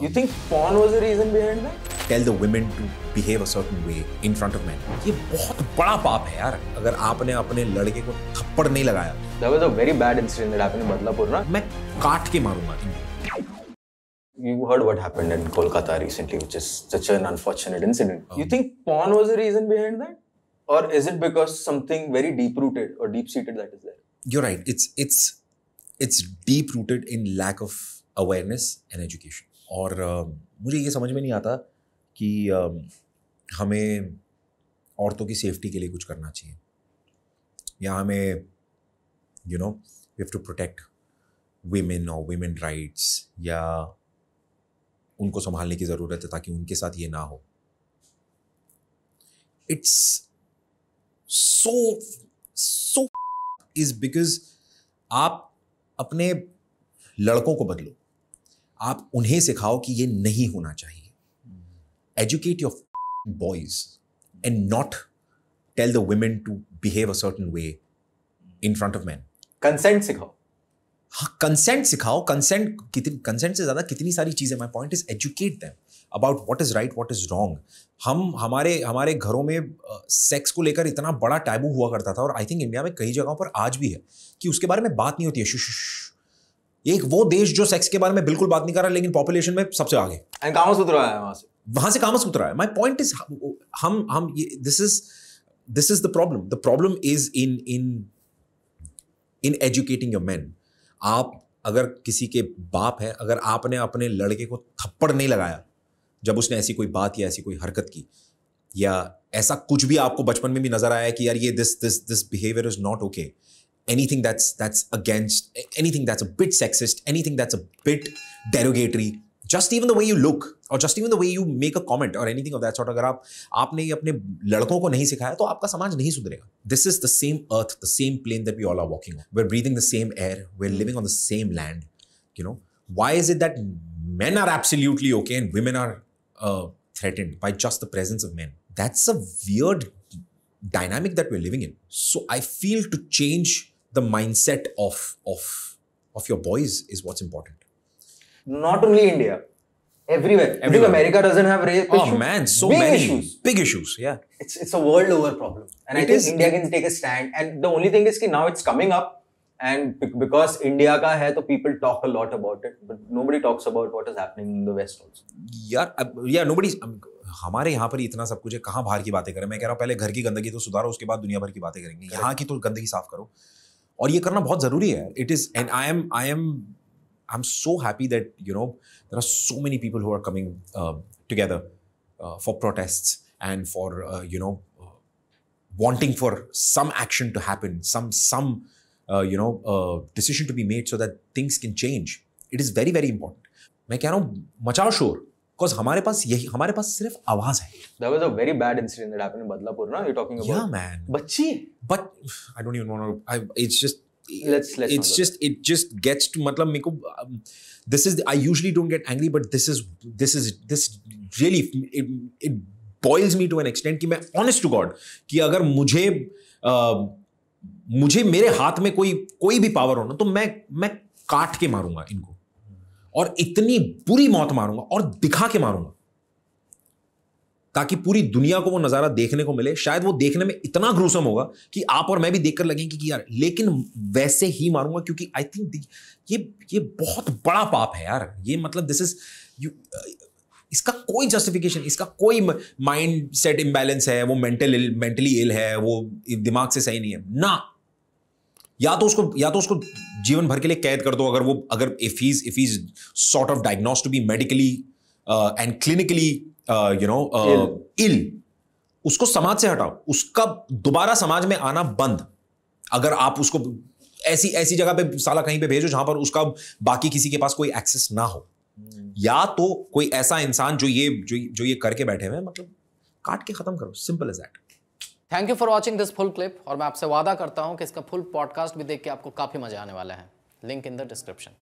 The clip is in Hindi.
You think porn was the reason behind that? Tell the women to behave a certain way in front of men. ये बहुत बड़ा पाप है यार अगर आपने अपने लड़के को थप्पड़ नहीं लगाया That was a very bad incident that happened in Badlapur, ना? मैं काट के मारूंगा You heard what happened in Kolkata recently, which is such an unfortunate incident. Oh. you think porn was the reason behind that? Or is it because something very deep-rooted or deep-seated that is there? You're right. It's it's it's deep-rooted in lack of awareness and education. और मुझे ये समझ में नहीं आता कि हमें औरतों की सेफ्टी के लिए कुछ करना चाहिए या हमें you know we have to protect women और वीमेन राइट्स या उनको संभालने की ज़रूरत है ताकि उनके साथ ये ना हो it's so so is because आप अपने लड़कों को बदलो आप उन्हें सिखाओ कि ये नहीं होना चाहिए educate your boys and not tell the women to behave a certain way in front of man consent सिखाओ हाँ कंसेंट सिखाओ कंसेंट कितनी कंसेंट से ज़्यादा कितनी सारी चीज़ें my point is educate them about what is right what is wrong हम हमारे हमारे घरों में सेक्स को लेकर इतना बड़ा टैबू हुआ करता था और आई थिंक इंडिया में कई जगहों पर आज भी है कि उसके बारे में बात नहीं होती है शुश एक वो देश जो सेक्स के बारे में बिल्कुल बात नहीं कर रहा लेकिन पॉपुलेशन में सबसे आगे एंड है वहां से वहां से उतरा है माय पॉइंट इज हम हम this is this is the problem the problem is in in in educating your man आप अगर किसी के बाप है अगर आपने अपने लड़के को थप्पड़ नहीं लगाया जब उसने ऐसी कोई बात या ऐसी कोई हरकत की या ऐसा कुछ भी आपको बचपन में भी नजर आया कि यार ये this this this behaviour is not okay okay. anything that's that's against anything that's a bit sexist anything that's a bit derogatory just even the way you look or just even the way you make a comment or anything of that sort agar aap aapne apne ladkon ko nahi sikhaya to aapka samaj nahi sudharega this is the same earth the same plane that we all are walking on we're breathing the same air we're living on the same land you know why is it that men are absolutely okay and women are uh, threatened by just the presence of men that's a weird dynamic that we're living in so i feel to change the mindset of of of your boys is what's important. Not only India, everywhere. everywhere. America doesn't have race. Oh issues. man, so big many issues. Big issues. Yeah. It's it's a world over problem, and it I think is. India can take a stand. And the only thing is that now it's coming up. And because India ka hai, to people talk a lot about it, but nobody talks about what is happening in the West also. Yeah, yeah, nobody हमारे यहाँ पर इतना सब कुछ है कहाँ बाहर की बातें करें मैं कह रहा हूँ पहले घर की गंदगी तो सुधारो उसके बाद दुनिया भर की बातें करेंगे यहाँ की तो गंदगी साफ करो और ये करना बहुत ज़रूरी है it is and I am I am I am so happy that you know there are so many people who are coming together for protest and for you know wanting for some action to happen, some some uh, you know uh, decision to be made so that things can change. It is very very important. मैं कह रहा हूँ मचाओ शोर बिकॉज हमारे पास यही हमारे पास सिर्फ आवाज है अगर मुझे uh, मुझे मेरे हाथ में कोई कोई भी पावर हो ना तो मैं मैं काट के मारूंगा इनको और इतनी बुरी मौत मारूंगा और दिखा के मारूंगा ताकि पूरी दुनिया को वो नज़ारा देखने को मिले शायद वो देखने में इतना ग्रूसम होगा कि आप और मैं भी देखकर लगेंगे कि यार लेकिन वैसे ही मारूंगा क्योंकि आई थिंक ये ये बहुत बड़ा पाप है यार ये मतलब दिस इज यू इसका कोई जस्टिफिकेशन इसका कोई माइंड सेट इम्बैलेंस है वो मेंटल मेंटली इल है वो दिमाग से सही नहीं है ना या तो उसको या तो उसको जीवन भर के लिए कैद कर दो अगर वो अगर if is if is sort of diagnosed to be medically and clinically you know ill उसको समाज से हटाओ उसका दोबारा समाज में आना बंद अगर आप उसको ऐसी ऐसी जगह पे साला कहीं पे भेजो जहां पर उसका बाकी किसी के पास कोई एक्सेस ना हो hmm. या तो कोई ऐसा इंसान जो ये जो, ये करके बैठे हुए हैं मतलब काट के खत्म करो simple as that thank you for watching this full clip और मैं आपसे वादा करता हूँ कि इसका फुल पॉडकास्ट भी देख के आपको काफ़ी मजा आने वाला है लिंक इन द डिस्क्रिप्शन